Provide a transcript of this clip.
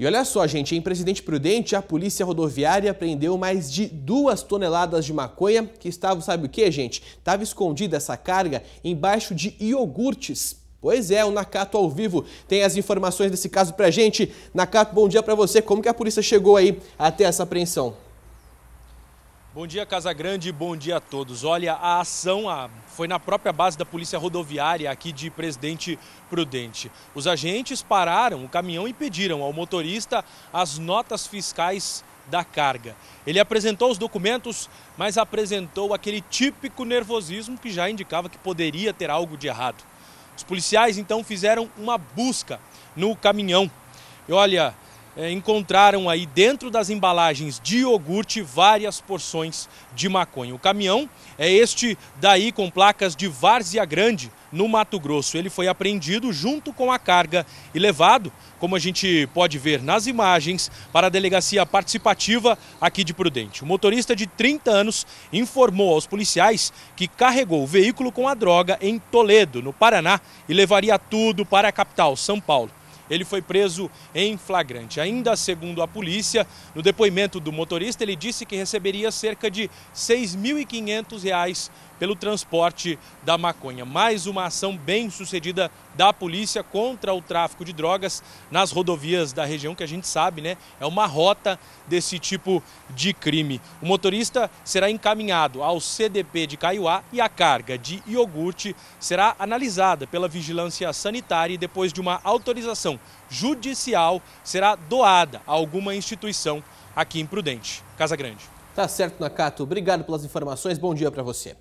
E olha só, gente, em Presidente Prudente, a polícia rodoviária apreendeu mais de duas toneladas de maconha que estava, sabe o que, gente? Estava escondida essa carga embaixo de iogurtes. Pois é, o Nakato ao vivo tem as informações desse caso pra gente. Nakato, bom dia pra você. Como que a polícia chegou aí até essa apreensão? Bom dia, Casa Grande, bom dia a todos. Olha, a ação a, foi na própria base da Polícia Rodoviária aqui de Presidente Prudente. Os agentes pararam o caminhão e pediram ao motorista as notas fiscais da carga. Ele apresentou os documentos, mas apresentou aquele típico nervosismo que já indicava que poderia ter algo de errado. Os policiais então fizeram uma busca no caminhão. E olha, é, encontraram aí dentro das embalagens de iogurte várias porções de maconha. O caminhão é este daí com placas de Várzea Grande, no Mato Grosso. Ele foi apreendido junto com a carga e levado, como a gente pode ver nas imagens, para a delegacia participativa aqui de Prudente. O motorista de 30 anos informou aos policiais que carregou o veículo com a droga em Toledo, no Paraná, e levaria tudo para a capital, São Paulo ele foi preso em flagrante. Ainda segundo a polícia, no depoimento do motorista, ele disse que receberia cerca de R$ 6.500 pelo transporte da maconha. Mais uma ação bem sucedida da polícia contra o tráfico de drogas nas rodovias da região, que a gente sabe, né? É uma rota desse tipo de crime. O motorista será encaminhado ao CDP de Caiuá e a carga de iogurte será analisada pela vigilância sanitária e depois de uma autorização judicial será doada a alguma instituição aqui em Prudente. Casa Grande. Tá certo, Nakato. Obrigado pelas informações. Bom dia para você.